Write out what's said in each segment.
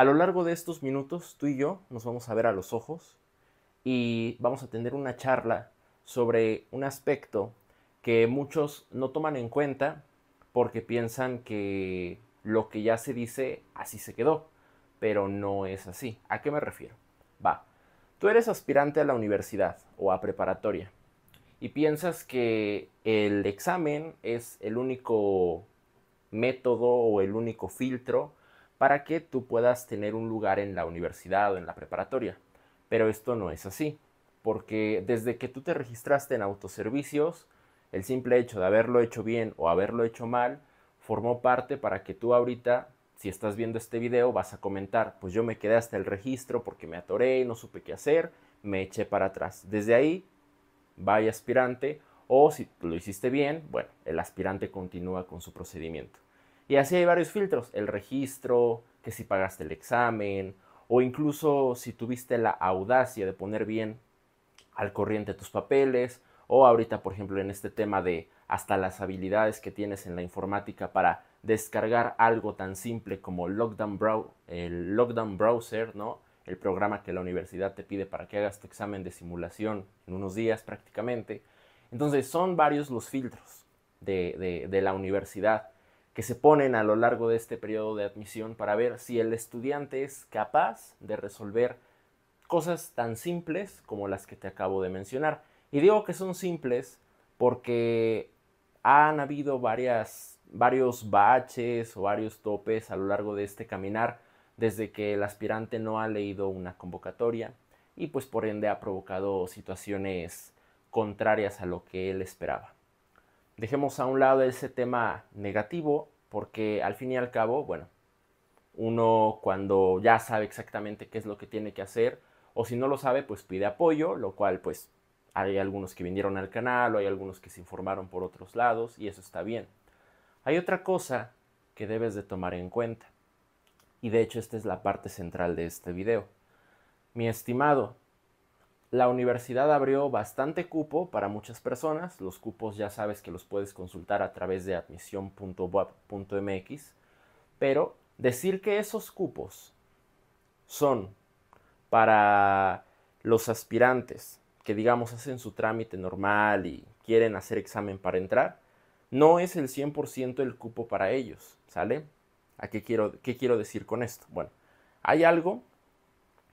A lo largo de estos minutos, tú y yo nos vamos a ver a los ojos y vamos a tener una charla sobre un aspecto que muchos no toman en cuenta porque piensan que lo que ya se dice así se quedó, pero no es así. ¿A qué me refiero? Va, tú eres aspirante a la universidad o a preparatoria y piensas que el examen es el único método o el único filtro para que tú puedas tener un lugar en la universidad o en la preparatoria. Pero esto no es así, porque desde que tú te registraste en autoservicios, el simple hecho de haberlo hecho bien o haberlo hecho mal formó parte para que tú ahorita, si estás viendo este video, vas a comentar, pues yo me quedé hasta el registro porque me atoré, y no supe qué hacer, me eché para atrás. Desde ahí, vaya aspirante, o si lo hiciste bien, bueno, el aspirante continúa con su procedimiento. Y así hay varios filtros, el registro, que si pagaste el examen, o incluso si tuviste la audacia de poner bien al corriente tus papeles, o ahorita, por ejemplo, en este tema de hasta las habilidades que tienes en la informática para descargar algo tan simple como Lockdown Brow el Lockdown Browser, ¿no? el programa que la universidad te pide para que hagas tu examen de simulación en unos días prácticamente. Entonces son varios los filtros de la universidad que se ponen a lo largo de este periodo de admisión para ver si el estudiante es capaz de resolver cosas tan simples como las que te acabo de mencionar. Y digo que son simples porque han habido varias, varios baches o varios topes a lo largo de este caminar desde que el aspirante no ha leído una convocatoria y pues por ende ha provocado situaciones contrarias a lo que él esperaba dejemos a un lado ese tema negativo, porque al fin y al cabo, bueno, uno cuando ya sabe exactamente qué es lo que tiene que hacer, o si no lo sabe, pues pide apoyo, lo cual pues hay algunos que vinieron al canal, o hay algunos que se informaron por otros lados, y eso está bien. Hay otra cosa que debes de tomar en cuenta, y de hecho esta es la parte central de este video. Mi estimado, la universidad abrió bastante cupo para muchas personas. Los cupos ya sabes que los puedes consultar a través de admisión.web.mx. Pero decir que esos cupos son para los aspirantes que digamos hacen su trámite normal y quieren hacer examen para entrar, no es el 100% el cupo para ellos, ¿sale? ¿A qué quiero, qué quiero decir con esto? Bueno, hay algo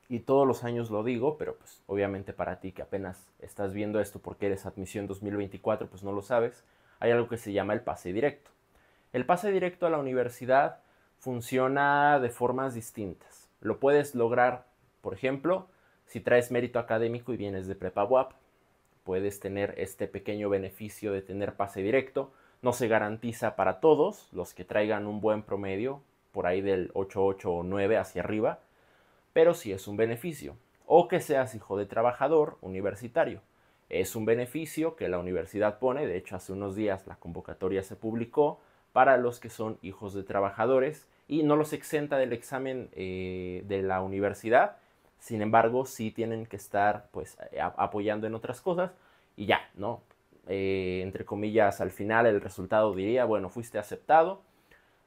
y todos los años lo digo, pero pues obviamente para ti que apenas estás viendo esto porque eres admisión 2024, pues no lo sabes, hay algo que se llama el pase directo. El pase directo a la universidad funciona de formas distintas. Lo puedes lograr, por ejemplo, si traes mérito académico y vienes de prepa UAP, puedes tener este pequeño beneficio de tener pase directo. No se garantiza para todos los que traigan un buen promedio, por ahí del 8.8 o 9 hacia arriba, pero sí es un beneficio. O que seas hijo de trabajador universitario. Es un beneficio que la universidad pone, de hecho hace unos días la convocatoria se publicó para los que son hijos de trabajadores y no los exenta del examen eh, de la universidad, sin embargo sí tienen que estar pues, eh, apoyando en otras cosas y ya, ¿no? Eh, entre comillas, al final el resultado diría, bueno, fuiste aceptado,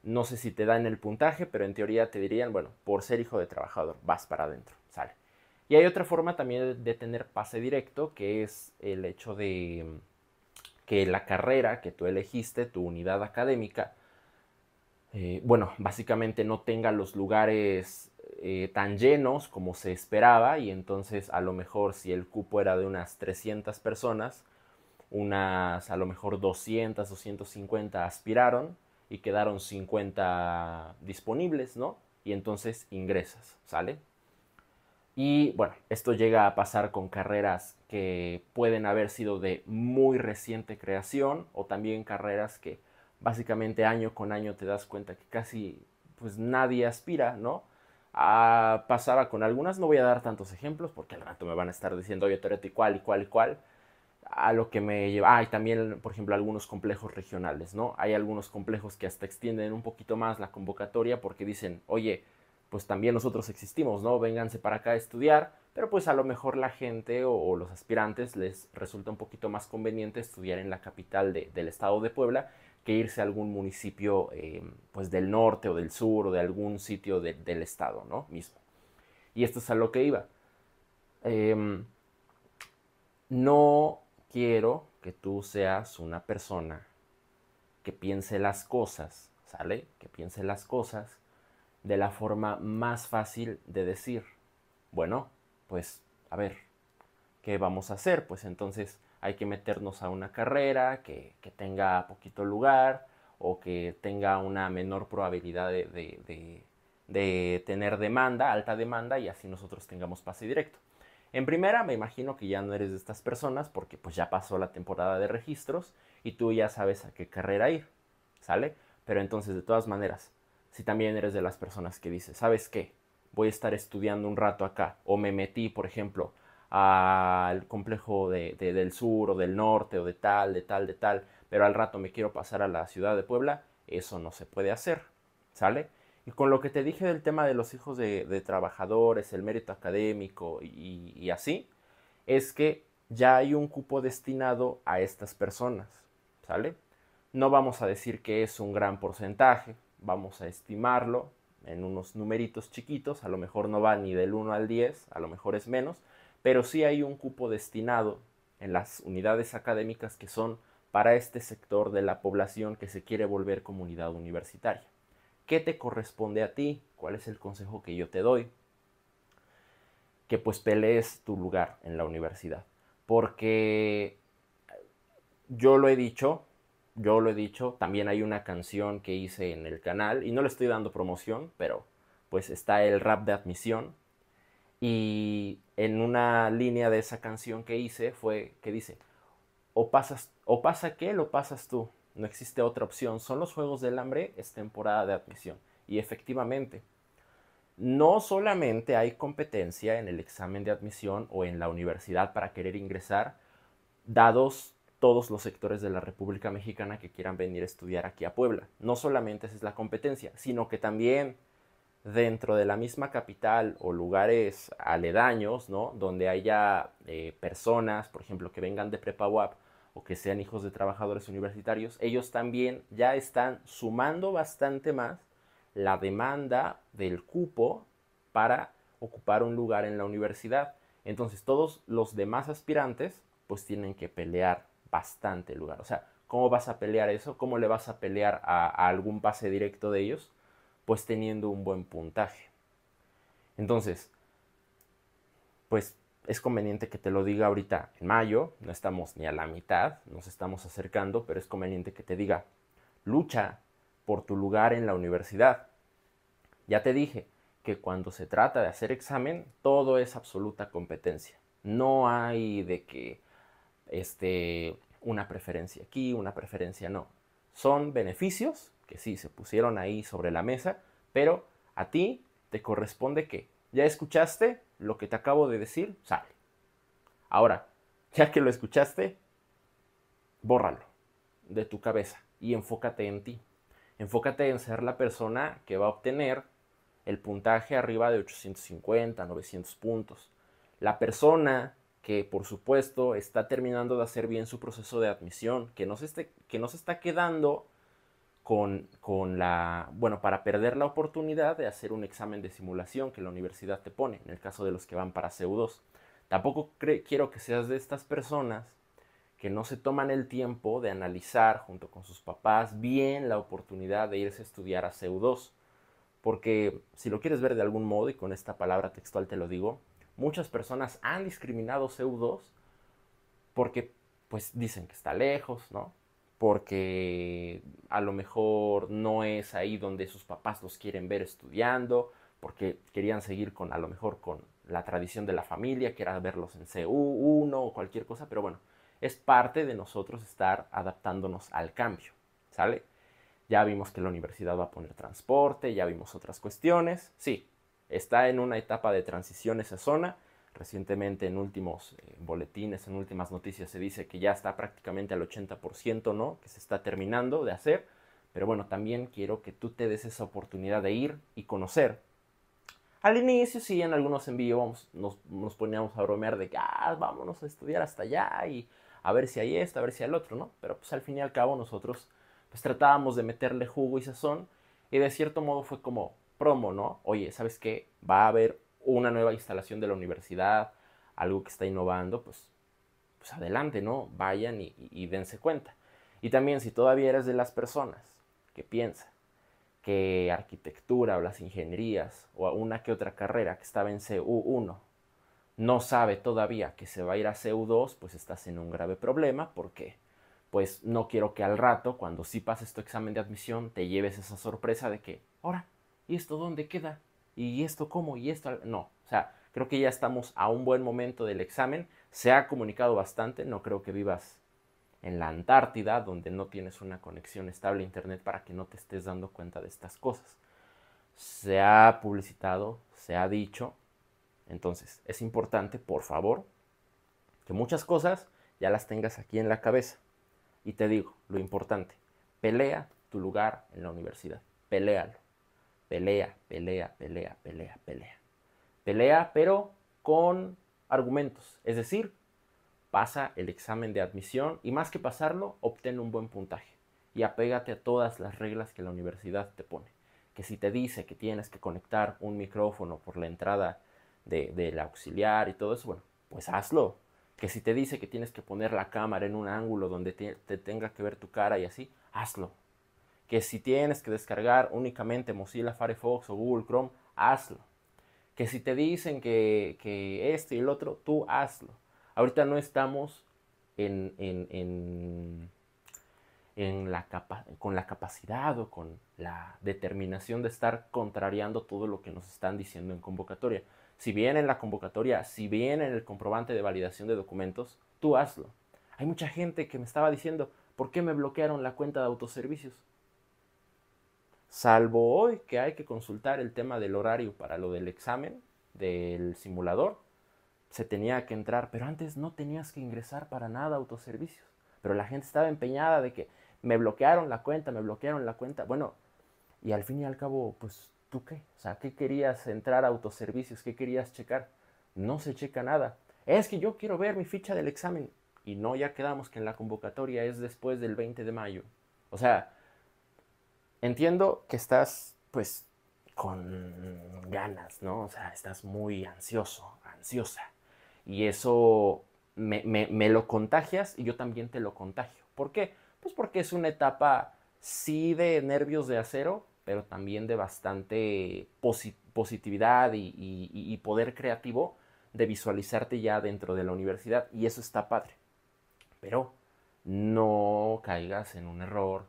no sé si te dan el puntaje, pero en teoría te dirían, bueno, por ser hijo de trabajador, vas para adentro, sale. Y hay otra forma también de tener pase directo, que es el hecho de que la carrera que tú elegiste, tu unidad académica, eh, bueno, básicamente no tenga los lugares eh, tan llenos como se esperaba y entonces a lo mejor si el cupo era de unas 300 personas, unas a lo mejor 200, 150 aspiraron y quedaron 50 disponibles, ¿no? Y entonces ingresas, ¿sale? Y bueno, esto llega a pasar con carreras que pueden haber sido de muy reciente creación o también carreras que básicamente año con año te das cuenta que casi pues nadie aspira, ¿no? A ah, pasaba con algunas, no voy a dar tantos ejemplos porque al rato me van a estar diciendo, oye, Toreto, y cuál, y cuál, y cuál a lo que me lleva. Ah, también, por ejemplo, algunos complejos regionales, ¿no? Hay algunos complejos que hasta extienden un poquito más la convocatoria porque dicen, oye, pues también nosotros existimos, ¿no? Vénganse para acá a estudiar, pero pues a lo mejor la gente o, los aspirantes les resulta un poquito más conveniente estudiar en la capital del estado de Puebla que irse a algún municipio eh, pues del norte o del sur o de algún sitio del estado, ¿no? Mismo. Y esto es a lo que iba. Em, no quiero que tú seas una persona que piense las cosas, ¿sale? Que piense las cosas de la forma más fácil de decir. Bueno, pues a ver, ¿qué vamos a hacer? Pues entonces hay que meternos a una carrera que, tenga poquito lugar o que tenga una menor probabilidad de tener demanda, alta demanda, y así nosotros tengamos pase directo. En primera, me imagino que ya no eres de estas personas porque pues ya pasó la temporada de registros y tú ya sabes a qué carrera ir, ¿sale? Pero entonces, de todas maneras, si también eres de las personas que dice, ¿sabes qué? Voy a estar estudiando un rato acá o me metí, por ejemplo, al complejo del sur o del norte o de tal, de tal, de tal, pero al rato me quiero pasar a la ciudad de Puebla, eso no se puede hacer, ¿sale? Y con lo que te dije del tema de los hijos de, trabajadores, el mérito académico y, y así, es que ya hay un cupo destinado a estas personas, ¿sale? No vamos a decir que es un gran porcentaje, vamos a estimarlo en unos numeritos chiquitos, a lo mejor no va ni del 1 al 10, a lo mejor es menos, pero sí hay un cupo destinado en las unidades académicas que son para este sector de la población que se quiere volver comunidad universitaria. ¿Qué te corresponde a ti? ¿Cuál es el consejo que yo te doy? Que pues pelees tu lugar en la universidad. Porque yo lo he dicho, yo lo he dicho, también hay una canción que hice en el canal y no le estoy dando promoción, pero pues está el rap de admisión y en una línea de esa canción que hice fue que dice, o pasas, o pasa que lo pasas tú. No existe otra opción. Son los Juegos del Hambre, es temporada de admisión. Y efectivamente, no solamente hay competencia en el examen de admisión o en la universidad para querer ingresar, dados todos los sectores de la República Mexicana que quieran venir a estudiar aquí a Puebla. No solamente esa es la competencia, sino que también dentro de la misma capital o lugares aledaños, ¿no? Donde haya eh, personas, por ejemplo, que vengan de Prepa UAP o que sean hijos de trabajadores universitarios, ellos también ya están sumando bastante más la demanda del cupo para ocupar un lugar en la universidad. Entonces todos los demás aspirantes pues tienen que pelear bastante lugar. O sea, ¿cómo vas a pelear eso? ¿Cómo le vas a pelear a, a algún pase directo de ellos? Pues teniendo un buen puntaje. Entonces, pues es conveniente que te lo diga ahorita en mayo, no estamos ni a la mitad, nos estamos acercando, pero es conveniente que te diga, lucha por tu lugar en la universidad. Ya te dije que cuando se trata de hacer examen, todo es absoluta competencia. No hay de que este, una preferencia aquí, una preferencia no. Son beneficios que sí se pusieron ahí sobre la mesa, pero a ti te corresponde que ya escuchaste lo que te acabo de decir sale. Ahora, ya que lo escuchaste, bórralo de tu cabeza y enfócate en ti. Enfócate en ser la persona que va a obtener el puntaje arriba de 850, 900 puntos. La persona que, por supuesto, está terminando de hacer bien su proceso de admisión, que no se, esté, que no está quedando con, la, bueno, para perder la oportunidad de hacer un examen de simulación que la universidad te pone, en el caso de los que van para cu 2 Tampoco quiero que seas de estas personas que no se toman el tiempo de analizar junto con sus papás bien la oportunidad de irse a estudiar a cu 2 Porque si lo quieres ver de algún modo, y con esta palabra textual te lo digo, muchas personas han discriminado cu 2 porque pues dicen que está lejos, ¿no? porque a lo mejor no es ahí donde sus papás los quieren ver estudiando, porque querían seguir con a lo mejor con la tradición de la familia, que era verlos en CU1 o cualquier cosa, pero bueno, es parte de nosotros estar adaptándonos al cambio, ¿sale? Ya vimos que la universidad va a poner transporte, ya vimos otras cuestiones, sí, está en una etapa de transición esa zona, Recientemente en últimos eh, boletines, en últimas noticias, se dice que ya está prácticamente al 80%, ¿no? Que se está terminando de hacer. Pero bueno, también quiero que tú te des esa oportunidad de ir y conocer. Al inicio sí, en algunos envíos nos, nos poníamos a bromear de que, ah, vámonos a estudiar hasta allá y a ver si hay esto, a ver si hay el otro, ¿no? Pero pues al fin y al cabo nosotros pues tratábamos de meterle jugo y sazón y de cierto modo fue como promo, ¿no? Oye, ¿sabes qué? Va a haber una nueva instalación de la universidad, algo que está innovando, pues, pues adelante, ¿no? Vayan y, dense cuenta. Y también si todavía eres de las personas que piensa que arquitectura o las ingenierías o una que otra carrera que estaba en CU1 no sabe todavía que se va a ir a CU2, pues estás en un grave problema porque pues no quiero que al rato, cuando sí pases tu examen de admisión, te lleves esa sorpresa de que, ahora, ¿y esto dónde queda? ¿Y esto cómo? ¿Y esto? No, o sea, creo que ya estamos a un buen momento del examen. Se ha comunicado bastante, no creo que vivas en la Antártida, donde no tienes una conexión estable a Internet para que no te estés dando cuenta de estas cosas. Se ha publicitado, se ha dicho. Entonces, es importante, por favor, que muchas cosas ya las tengas aquí en la cabeza. Y te digo, lo importante, pelea tu lugar en la universidad, pelealo pelea, pelea, pelea, pelea, pelea. Pelea, pero con argumentos. Es decir, pasa el examen de admisión y más que pasarlo, obtén un buen puntaje. Y apégate a todas las reglas que la universidad te pone. Que si te dice que tienes que conectar un micrófono por la entrada del auxiliar y todo eso, bueno, pues hazlo. Que si te dice que tienes que poner la cámara en un ángulo donde te tenga que ver tu cara y así, hazlo que si tienes que descargar únicamente Mozilla Firefox o Google Chrome, hazlo. Que si te dicen que, que este y el otro, tú hazlo. Ahorita no estamos en, en, la con la capacidad o con la determinación de estar contrariando todo lo que nos están diciendo en convocatoria. Si viene en la convocatoria, si viene en el comprobante de validación de documentos, tú hazlo. Hay mucha gente que me estaba diciendo, ¿por qué me bloquearon la cuenta de autoservicios? salvo hoy que hay que consultar el tema del horario para lo del examen del simulador. Se tenía que entrar, pero antes no tenías que ingresar para nada a autoservicios. Pero la gente estaba empeñada de que me bloquearon la cuenta, me bloquearon la cuenta. Bueno, y al fin y al cabo, pues tú qué? O sea, ¿qué querías entrar a autoservicios? ¿Qué querías checar? No se checa nada. Es que yo quiero ver mi ficha del examen. Y no, ya quedamos que en la convocatoria es después del 20 de mayo. O sea, entiendo que estás pues con ganas, ¿no? O sea, estás muy ansioso, ansiosa. Y eso me, lo contagias y yo también te lo contagio. ¿Por qué? Pues porque es una etapa sí de nervios de acero, pero también de bastante positividad y, poder creativo de visualizarte ya dentro de la universidad y eso está padre. Pero no caigas en un error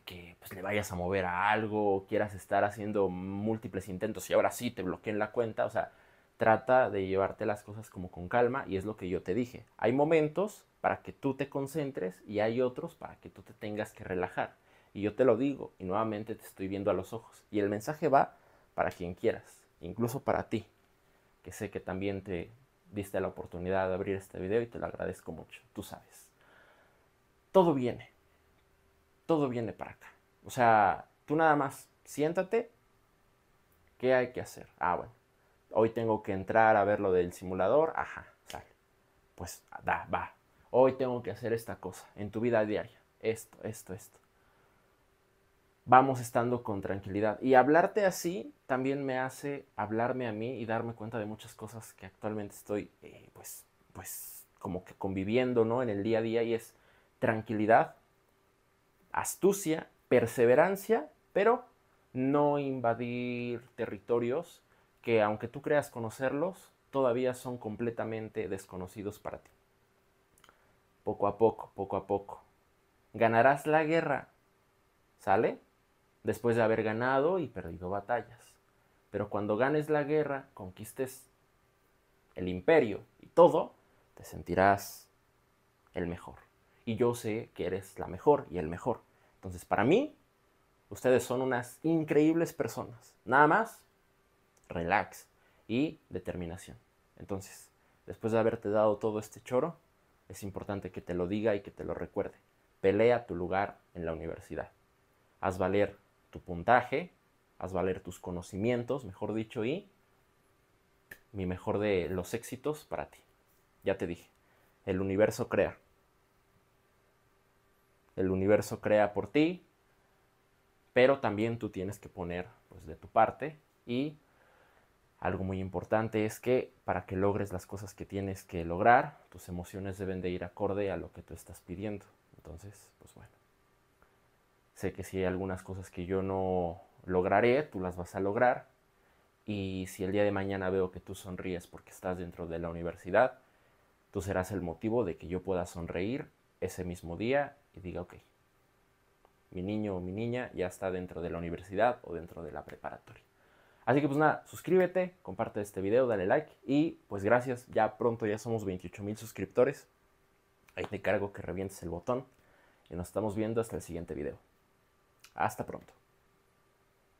que pues, le vayas a mover a algo, o quieras estar haciendo múltiples intentos y ahora sí te bloqueen la cuenta, o sea, trata de llevarte las cosas como con calma y es lo que yo te dije. Hay momentos para que tú te concentres y hay otros para que tú te tengas que relajar. Y yo te lo digo y nuevamente te estoy viendo a los ojos. Y el mensaje va para quien quieras, incluso para ti, que sé que también te diste la oportunidad de abrir este video y te lo agradezco mucho, tú sabes. Todo viene todo viene para acá. O sea, tú nada más siéntate. ¿Qué hay que hacer? Ah, bueno. Hoy tengo que entrar a ver lo del simulador. Ajá, sale. Pues da, va. Hoy tengo que hacer esta cosa en tu vida diaria. Esto, esto, esto. Vamos estando con tranquilidad. Y hablarte así también me hace hablarme a mí y darme cuenta de muchas cosas que actualmente estoy, eh, pues, pues, como que conviviendo, ¿no? En el día a día y es tranquilidad astucia, perseverancia, pero no invadir territorios que aunque tú creas conocerlos, todavía son completamente desconocidos para ti. Poco a poco, poco a poco. Ganarás la guerra, ¿sale? Después de haber ganado y perdido batallas. Pero cuando ganes la guerra, conquistes el imperio y todo, te sentirás el mejor. Y yo sé que eres la mejor y el mejor. Entonces, para mí, ustedes son unas increíbles personas. Nada más, relax y determinación. Entonces, después de haberte dado todo este choro, es importante que te lo diga y que te lo recuerde. Pelea tu lugar en la universidad. Haz valer tu puntaje, haz valer tus conocimientos, mejor dicho, y mi mejor de los éxitos para ti. Ya te dije, el universo crea el universo crea por ti, pero también tú tienes que poner pues, de tu parte y algo muy importante es que para que logres las cosas que tienes que lograr, tus emociones deben de ir acorde a lo que tú estás pidiendo. Entonces, pues bueno, sé que si hay algunas cosas que yo no lograré, tú las vas a lograr. Y si el día de mañana veo que tú sonríes porque estás dentro de la universidad, tú serás el motivo de que yo pueda sonreír ese mismo día y diga, ok, mi niño o mi niña ya está dentro de la universidad o dentro de la preparatoria. Así que pues nada, suscríbete, comparte este video, dale like y pues gracias, ya pronto ya somos 28 mil suscriptores. Ahí te cargo que revientes el botón y nos estamos viendo hasta el siguiente video. Hasta pronto.